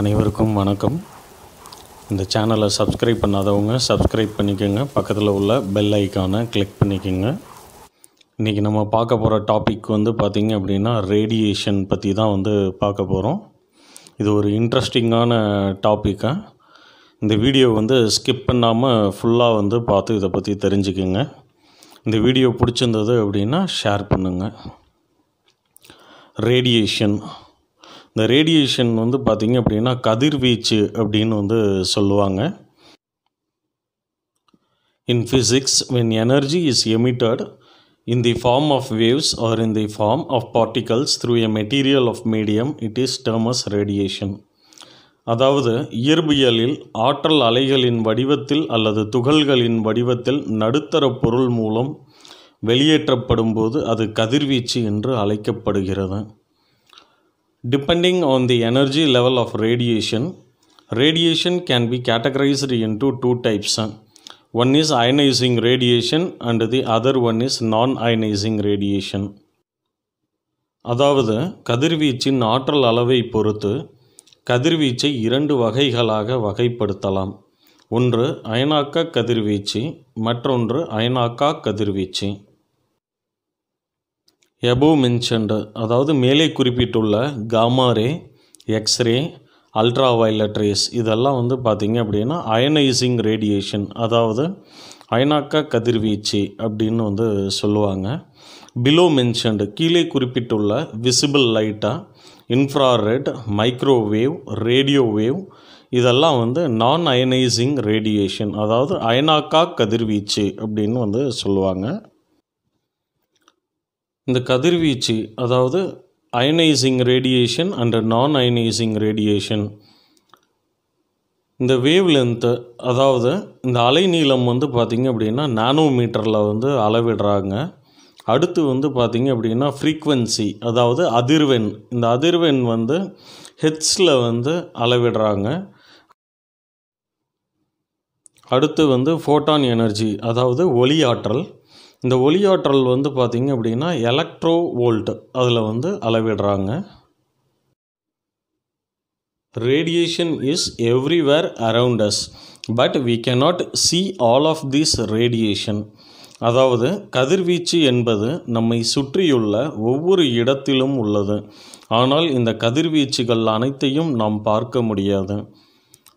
அனைவருக்கும் வணக்கம் இந்த சேனலை சப்ஸ்கிரைப் பண்ணாதவங்க சப்ஸ்கிரைப் பண்ணிக்கோங்க பக்கத்தில் உள்ள பெல் ஐக்கானை கிளிக் பண்ணிக்கோங்க இன்றைக்கி நம்ம பார்க்க போகிற டாபிக் வந்து பார்த்திங்க அப்படின்னா ரேடியேஷன் பற்றி தான் வந்து பார்க்க போகிறோம் இது ஒரு இன்ட்ரெஸ்டிங்கான டாப்பிக்காக இந்த வீடியோ வந்து ஸ்கிப் பண்ணாமல் ஃபுல்லாக வந்து பார்த்து இதை பற்றி தெரிஞ்சுக்கோங்க இந்த வீடியோ பிடிச்சிருந்தது அப்படின்னா ஷேர் பண்ணுங்கள் ரேடியேஷன் இந்த ரேடியேஷன் வந்து பார்த்திங்க அப்படின்னா கதிர்வீச்சு அப்படின்னு வந்து சொல்லுவாங்க in physics when energy is emitted in the form of waves or in the form of particles through a material of medium it is termed radiation அதாவது இயற்பியலில் ஆற்றல் அலைகளின் வடிவத்தில் அல்லது துகள்களின் வடிவத்தில் நடுத்தர பொருள் மூலம் வெளியேற்றப்படும் போது அது கதிர்வீச்சு என்று அழைக்கப்படுகிறது Depending on the energy level of radiation, radiation can be categorized into two types. One is ionizing radiation and the other one is non-ionizing radiation. அதாவது கதிர்வீச்சின் ஆற்றல் அளவை பொறுத்து கதிர்வீச்சை இரண்டு வகைகளாக வகைப்படுத்தலாம் ஒன்று அயனாக்க கதிர்வீச்சு மற்றொன்று அயனாக்கா கதிர்வீச்சு எபோ மென்ஷன்டு அதாவது மேலே குறிப்பிட்டுள்ள gamma ray X-ray ultraviolet rays இதெல்லாம் வந்து பார்த்திங்க அப்படின்னா அயனைசிங் ரேடியேஷன் அதாவது அயனாக்க கதிர்வீச்சு அப்படின்னு வந்து சொல்லுவாங்க பிலோ மென்ஷன்டு கீழே குறிப்பிட்டுள்ள விசிபிள் லைட்டாக இன்ஃப்ராரெட் மைக்ரோவேவ் ரேடியோ வேவ் இதெல்லாம் வந்து நான் அயனைசிங் ரேடியேஷன் அதாவது அயனாக்கா கதிர்வீச்சு அப்படின்னு வந்து சொல்லுவாங்க இந்த கதிர்வீச்சு அதாவது ionising radiation and non ionising radiation இந்த வேவ் லென்த்து அதாவது இந்த அலைநீளம் வந்து பார்த்திங்க அப்படின்னா நானோ மீட்டரில் வந்து அளவிடுறாங்க அடுத்து வந்து பார்த்திங்க அப்படின்னா ஃப்ரீக்வன்சி அதாவது அதிர்வெண் இந்த அதிர்வெண் வந்து ஹெட்ஸில் வந்து அளவிடுறாங்க அடுத்து வந்து ஃபோட்டான் எனர்ஜி அதாவது ஒளி ஆற்றல் இந்த ஒளியாற்றல் வந்து பார்த்திங்க அப்படின்னா எலக்ட்ரோ வோல்ட் அதில் வந்து அளவிடுறாங்க radiation is everywhere around us but we cannot see all of this radiation அதாவது கதிர்வீச்சு என்பது நம்மை சுற்றியுள்ள ஒவ்வொரு இடத்திலும் உள்ளது ஆனால் இந்த கதிர்வீச்சுகள் அனைத்தையும் நாம் பார்க்க முடியாது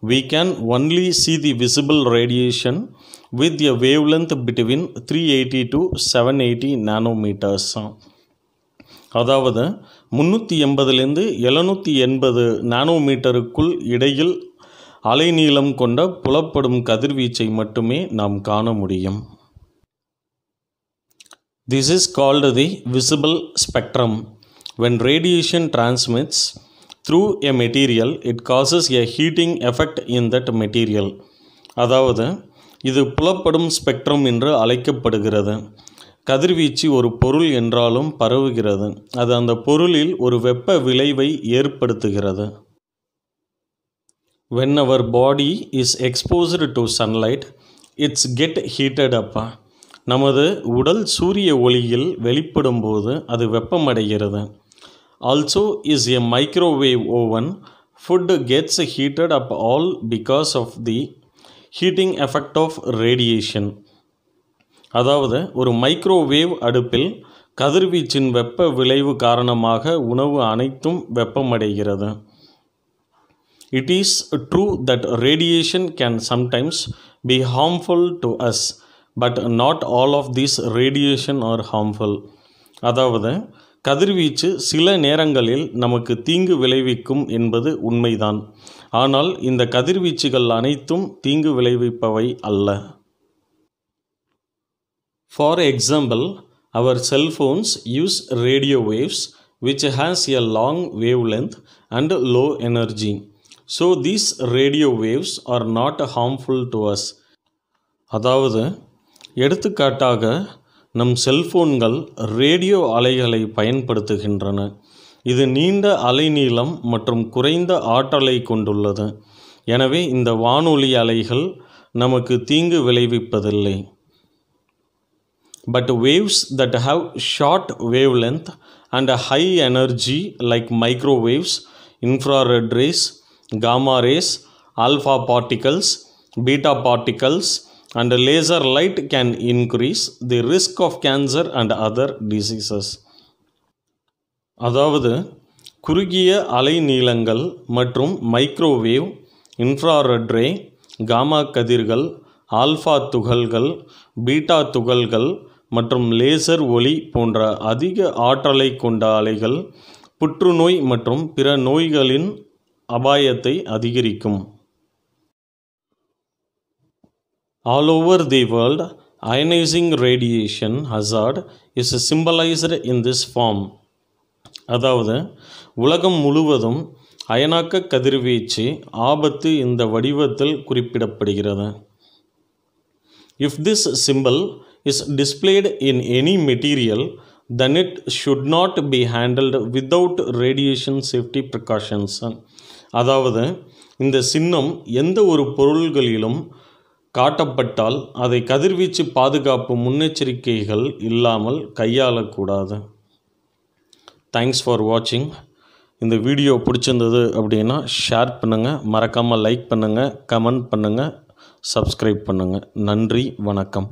we can only see the visible radiation with a wavelength between 380 to 780 nanometers அதாவது 380லிந்து 780 எழுநூற்றி எண்பது நானோமீட்டருக்குள் இடையில் அலைநீளம் கொண்ட புலப்படும் கதிர்வீச்சை மட்டுமே நாம் காண முடியும் This is called the visible spectrum. When radiation transmits, through a material it causes a heating effect in that material அதாவது இது புலப்படும் ஸ்பெக்ட்ரம் என்று அழைக்கப்படுகிறது கதிர்வீச்சு ஒரு பொருள் என்றாலும் பரவுகிறது அது அந்த பொருளில் ஒரு வெப்ப விளைவை ஏற்படுத்துகிறது when our body is exposed to sunlight it's get heated up நமது உடல் சூரிய ஒளியில் வெளிப்படும் போது அது வெப்பமடைகிறது also is a microwave oven. Food gets heated up all because of the heating effect of radiation. அதாவது ஒரு மைக்ரோவேவ் அடுப்பில் கதிர்வீச்சின் வெப்ப விளைவு காரணமாக உணவு அனைத்தும் வெப்பமடைகிறது it is true that radiation can sometimes be harmful to us but not all of these radiation are harmful அதாவது கதிர்வீச்சு சில நேரங்களில் நமக்கு தீங்கு விளைவிக்கும் என்பது உண்மைதான் ஆனால் இந்த கதிர்வீச்சுகள் அனைத்தும் தீங்கு விளைவிப்பவை அல்ல for example our cellphones use radio waves which has a long wavelength and low energy so these radio waves are not harmful to us அதாவது எடுத்துக்காட்டாக நம் செல்போன்கள் ரேடியோ அலைகளை பயன்படுத்துகின்றன இது நீண்ட அலைநீளம் மற்றும் குறைந்த ஆற்றலை கொண்டுள்ளது எனவே இந்த வானொலி அலைகள் நமக்கு தீங்கு விளைவிப்பதில்லை but waves that have short wavelength and high energy like microwaves infrared rays gamma rays alpha particles beta particles and laser light can increase the risk of cancer and other diseases அதாவது குறுகிய அலைநீளங்கள் மற்றும் microwave infrared ray gamma கதிர்கள் alpha துகள்கள் beta துகள்கள் மற்றும் laser ஒளி போன்ற அதிக ஆற்றலை கொண்ட அலைகள் புற்றுநோய் மற்றும் பிற நோய்களின் அபாயத்தை அதிகரிக்கும் all over the world ionizing radiation hazard is symbolized in this form அதாவது உலகம் முழுவதும் அயனாக்க கதிர்வீச்சு ஆபத்து இந்த வடிவத்தில் குறிப்பிடப்படுகிறது if this symbol is displayed in any material then it should not be handled without radiation safety precautions அதாவது இந்த சின்னம் எந்த ஒரு பொருள்களிலும் காட்டப்பட்டால் அதை கதிர்வீச்சு பாதுகாப்பு முன்னெச்சரிக்கைகள் இல்லாமல் கையாளக்கூடாது தேங்க்ஸ் ஃபார் வாட்சிங் இந்த வீடியோ பிடிச்சிருந்தது அப்படின்னா ஷேர் பண்ணுங்கள் மறக்காமல் லைக் பண்ணுங்கள் கமெண்ட் பண்ணுங்கள் சப்ஸ்கிரைப் பண்ணுங்கள் நன்றி வணக்கம்